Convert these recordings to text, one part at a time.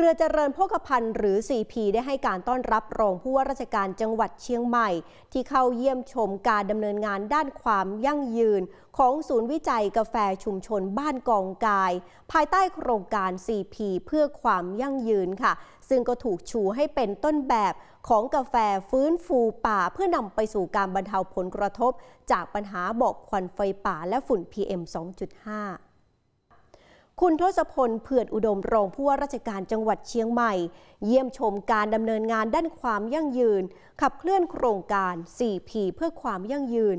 รือเจริญโภคภัณฑ์หรือ CP ได้ให้การต้อนรับรองผู้ว่าราชการจังหวัดเชียงใหม่ ที่เข้าเยี่ยมชมการดำเนินงานด้านความยั่งยืน ของศูนย์วิจัยกาแฟชุมชนบ้านกองกาย ภายใต้โครงการ CP เพื่อความยั่งยืนค่ะ ซึ่งก็ถูกชูให้เป็นต้นแบบของกาแฟฟื้นฟูป่าเพื่อนำไปสู่การบรรเทาผลกระทบ จากปัญหาบอกควันไฟป่าและฝุ่น PM 2.5คุณทศพลเผื่อดอุดมรองผู้ว่าราชการจังหวัดเชียงใหม่ เยี่ยมชมการดำเนินงานด้านความยั่งยืน ขับเคลื่อนโครงการ 4P เพื่อความยั่งยืน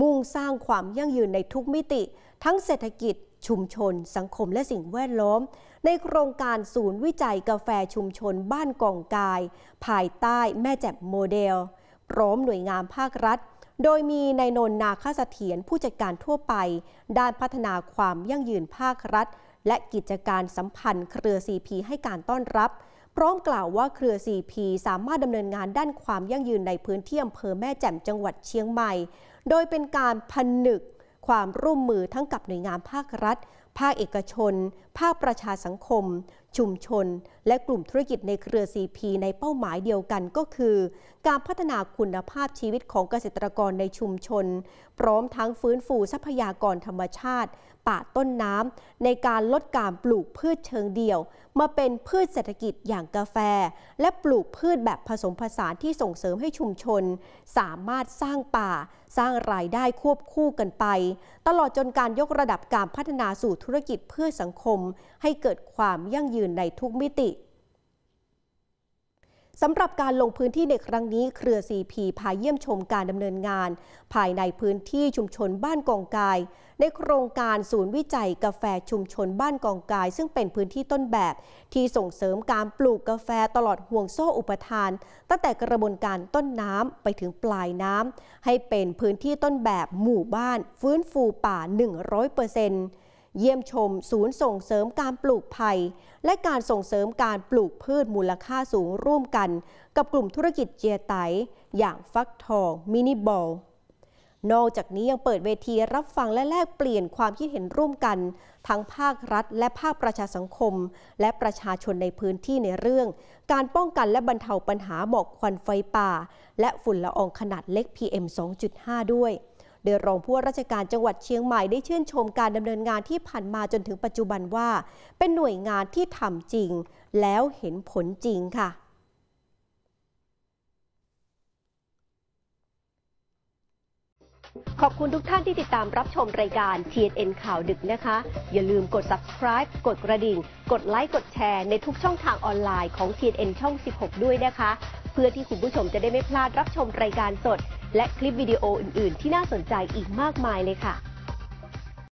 มุ่งสร้างความยั่งยืนในทุกมิติ ทั้งเศรษฐกิจชุมชนสังคมและสิ่งแวดล้อมในโครงการศูนย์วิจัยกาแฟชุมชนบ้านกองกาย ภายใต้แม่แจ่มโมเดลพร้อมหน่วยงานภาครัฐ โดยมีนายนนนาคาเสถียรผู้จัดการทั่วไปด้านพัฒนาความยั่งยืนภาครัฐและกิจการสัมพันธ์เครือ CP ให้การต้อนรับ พร้อมกล่าวว่าเครือ CP สามารถดำเนินงานด้านความยั่งยืน ในพื้นที่อำเภอแม่แจ่มจังหวัดเชียงใหม่ โดยเป็นการผนึกความร่วมมือทั้งกับหน่วยงานภาครัฐ ภาคเอกชน ภาคประชาสังคมชุมชนและกลุ่มธุรกิจในเครือ CP ในเป้าหมายเดียวกันก็คือการพัฒนาคุณภาพชีวิตของเกษตรกรในชุมชน พร้อมทั้งฟื้นฟูทรัพยากรธรรมชาติ ป่าต้นน้ำในการลดการปลูกพืชเชิงเดี่ยว มาเป็นพืชเศรษฐกิจอย่างกาแฟ และปลูกพืชแบบผสมผสานที่ส่งเสริมให้ชุมชน สามารถสร้างป่าสร้างรายได้ควบคู่กันไป ตลอดจนการยกระดับการพัฒนาสู่ธุรกิจเพื่อสังคมให้เกิดความยั่งยืนื่นในทุกมิติสำหรับการลงพื้นที่ในครั้งนี้เครือซีพีพาเยี่ยมชมการดำเนินงานภายในพื้นที่ชุมชนบ้านกองกาย ในโครงการศูนย์วิจัยกาแฟชุมชนบ้านกองกาย ซึ่งเป็นพื้นที่ต้นแบบที่ส่งเสริมการปลูกกาแฟตลอดห่วงโซ่อุปทาน ตั้งแต่กระบวนการต้นน้ำไปถึงปลายน้ำให้เป็นพื้นที่ต้นแบบหมู่บ้าน ฟื้นฟูป่า 100%เซเยี่ยมชมศูนย์ส่งเสริมการปลูกไผ่และการส่งเสริมการปลูกพืชมูลค่าสูงร่วมกัน กับกลุ่มธุรกิจเจียไตอย่างฟักทองมินิบอล นอกจากนี้ยังเปิดเวทีรับฟังและแลกเปลี่ยนความคิดเห็นร่วมกัน ทั้งภาครัฐ และภาคประชาสังคม และประชาชนในพื้นที่ในเรื่อง การป้องกันและบรรเทาปัญหาหมอกควันไฟป่า และฝุ่นละอองขนาดเล็ก PM 2.5 ด้วยโดยรองผู้ว่าราชการจังหวัดเชียงใหม่ได้ชื่นชมการดำเนินงานที่ผ่านมาจนถึงปัจจุบันว่า เป็นหน่วยงานที่ทำจริง แล้วเห็นผลจริงค่ะ ขอบคุณทุกท่านที่ติดตามรับชมรายการ TNN ข่าวดึกนะคะ อย่าลืมกด subscribe กดกระดิ่ง กดไลค์กดแชร์ในทุกช่องทางออนไลน์ของ TNN ช่อง 16 ด้วยนะคะ เพื่อที่คุณผู้ชมจะได้ไม่พลาดรับชมรายการสดและคลิปวิดีโออื่นๆ ที่น่าสนใจอีกมากมายเลยค่ะ